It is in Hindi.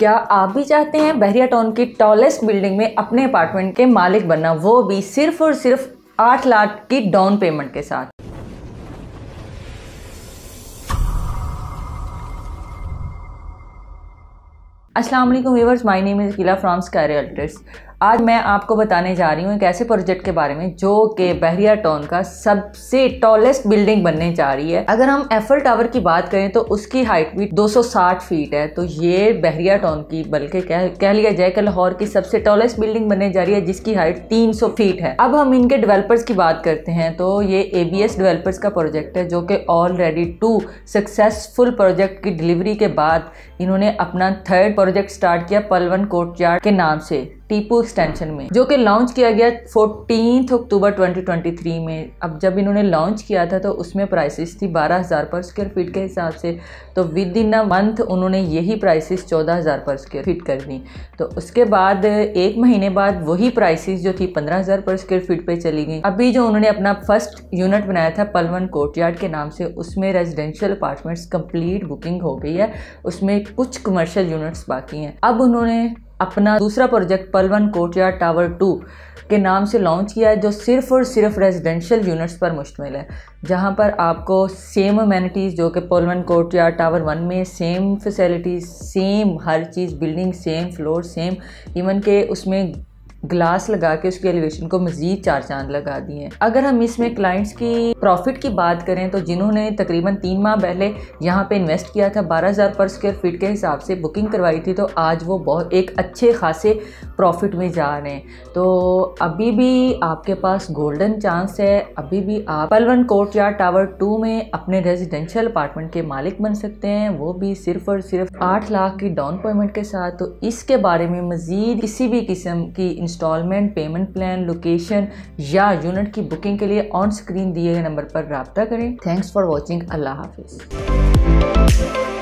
क्या आप भी चाहते हैं बहरिया टाउन की टॉलेस्ट बिल्डिंग में अपने अपार्टमेंट के मालिक बनना वो भी सिर्फ और सिर्फ आठ लाख की डाउन पेमेंट के साथ Aslam weavers my name is किला फ्राम स्काई रियल्टर्स आज मैं आपको बताने जा रही हूँ एक ऐसे प्रोजेक्ट के बारे में जो कि बहरिया टाउन का सबसे टॉलेस्ट बिल्डिंग बनने जा रही है अगर हम एफल टावर की बात करें तो उसकी हाइट भी 260 फीट है तो ये बहरिया टाउन की बल्कि कह, कह लिया जाए कि लाहौर की सबसे टॉलेस्ट बिल्डिंग बनने जा रही है जिसकी हाइट तीन फीट है अब हम इनके डिवेल्पर्स की बात करते हैं तो ये ए डेवलपर्स का प्रोजेक्ट है जो कि ऑलरेडी टू सक्सेसफुल प्रोजेक्ट की डिलीवरी के बाद इन्होंने अपना थर्ड प्रोजेक्ट स्टार्ट किया पलवन कोर्ट के नाम से टीपू एक्सटेंशन में जो कि लॉन्च किया गया फोर्टीन अक्टूबर 2023 में अब जब इन्होंने लॉन्च किया था तो उसमें प्राइसेस थी 12,000 पर स्क्वायर फीट के हिसाब से तो विद इन अ मंथ उन्होंने यही प्राइसेस 14,000 पर स्क्वायर फीट कर दी तो उसके बाद एक महीने बाद वही प्राइसेस जो थी 15,000 पर स्क्वायर फीट पर चली गई अभी जो उन्होंने अपना फर्स्ट यूनिट बनाया था पलवन कोर्ट के नाम से उसमें रेजिडेंशियल अपार्टमेंट्स कंप्लीट बुकिंग हो गई है उसमें कुछ कमर्शियल यूनिट्स बाकी हैं अब उन्होंने अपना दूसरा प्रोजेक्ट पलवन कोर्टयार्ड टावर टू के नाम से लॉन्च किया है जो सिर्फ और सिर्फ रेजिडेंशियल यूनिट्स पर मुश्तमिल है जहाँ पर आपको सेम अमेनिटीज़ जो कि पोलवन या टावर वन में सेम फैसिलिटीज़ सेम हर चीज़ building same floor same even के उसमें ग्लास लगा के उसके एलिवेशन को मजीद चार चांद लगा दिए हैं अगर हम इसमें क्लाइंट्स की प्रॉफिट की बात करें तो जिन्होंने तकरीबन तीन माह पहले यहाँ पे इन्वेस्ट किया था बारह हज़ार पर स्क्वायर फीट के हिसाब से बुकिंग करवाई थी तो आज वो बहुत एक अच्छे खासे प्रॉफिट में जा रहे हैं तो अभी भी आपके पास गोल्डन चांस है अभी भी आप पलवन कोर्ट यार्ड टावर टू में अपने रेजिडेंशियल अपार्टमेंट के मालिक बन सकते हैं वो भी सिर्फ और सिर्फ आठ लाख की डाउन पेमेंट के साथ तो इसके बारे में मज़ीद किसी भी किस्म की इंस्टॉलमेंट पेमेंट प्लान लोकेशन या यूनिट की बुकिंग के लिए ऑन स्क्रीन दिए गए नंबर पर रबता करें थैंक्स फॉर वॉचिंग अल्लाह हाफिज़